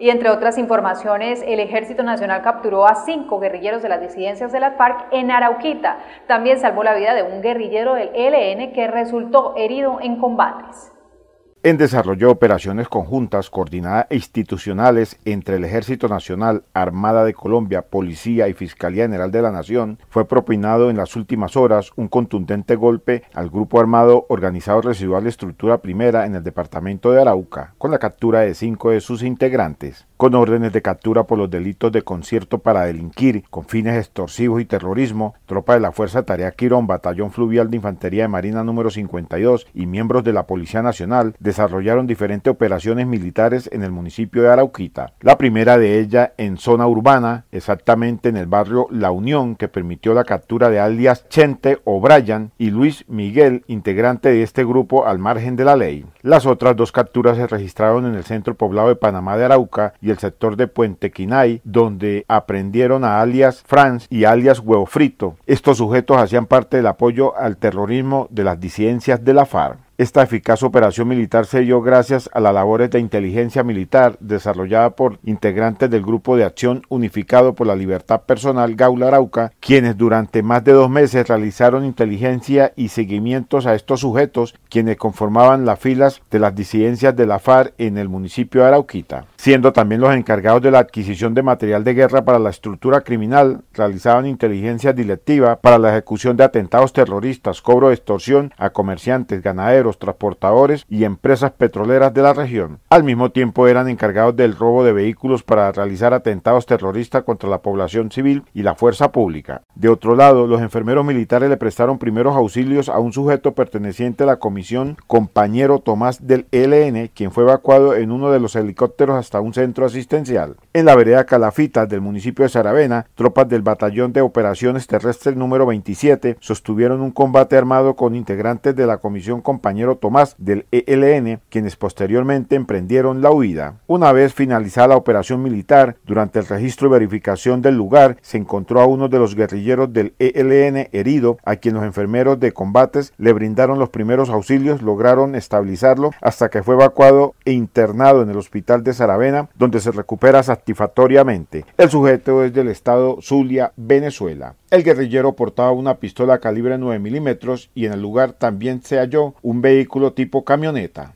Y entre otras informaciones, el Ejército Nacional capturó a cinco guerrilleros de las disidencias de las FARC en Arauquita. También salvó la vida de un guerrillero del ELN que resultó herido en combates en desarrollo de operaciones conjuntas coordinadas e institucionales entre el Ejército Nacional, Armada de Colombia, Policía y Fiscalía General de la Nación, fue propinado en las últimas horas un contundente golpe al grupo armado organizado residual Estructura Primera en el departamento de Arauca, con la captura de cinco de sus integrantes con órdenes de captura por los delitos de concierto para delinquir con fines extorsivos y terrorismo, tropa de la Fuerza Tarea Quirón, Batallón Fluvial de Infantería de Marina número 52 y miembros de la Policía Nacional desarrollaron diferentes operaciones militares en el municipio de Arauquita. La primera de ellas en zona urbana, exactamente en el barrio La Unión, que permitió la captura de alias Chente O'Brien y Luis Miguel, integrante de este grupo al margen de la ley. Las otras dos capturas se registraron en el centro poblado de Panamá de Arauca y el sector de Puente Quinay, donde aprendieron a alias Franz y alias Huevo Frito. Estos sujetos hacían parte del apoyo al terrorismo de las disidencias de la FARC. Esta eficaz operación militar se dio gracias a las labores de inteligencia militar desarrollada por integrantes del Grupo de Acción Unificado por la Libertad Personal Gaula Arauca, quienes durante más de dos meses realizaron inteligencia y seguimientos a estos sujetos, quienes conformaban las filas de las disidencias de la FARC en el municipio de Arauquita siendo también los encargados de la adquisición de material de guerra para la estructura criminal, realizaban inteligencia directiva para la ejecución de atentados terroristas, cobro de extorsión a comerciantes, ganaderos, transportadores y empresas petroleras de la región. Al mismo tiempo eran encargados del robo de vehículos para realizar atentados terroristas contra la población civil y la fuerza pública. De otro lado, los enfermeros militares le prestaron primeros auxilios a un sujeto perteneciente a la comisión compañero Tomás del LN, quien fue evacuado en uno de los helicópteros un centro asistencial. En la vereda Calafitas del municipio de Saravena, tropas del Batallón de Operaciones Terrestres número 27 sostuvieron un combate armado con integrantes de la Comisión Compañero Tomás del ELN, quienes posteriormente emprendieron la huida. Una vez finalizada la operación militar, durante el registro y verificación del lugar, se encontró a uno de los guerrilleros del ELN herido, a quien los enfermeros de combates le brindaron los primeros auxilios, lograron estabilizarlo hasta que fue evacuado e internado en el hospital de Saravena donde se recupera satisfactoriamente. El sujeto es del estado Zulia, Venezuela. El guerrillero portaba una pistola calibre 9 milímetros y en el lugar también se halló un vehículo tipo camioneta.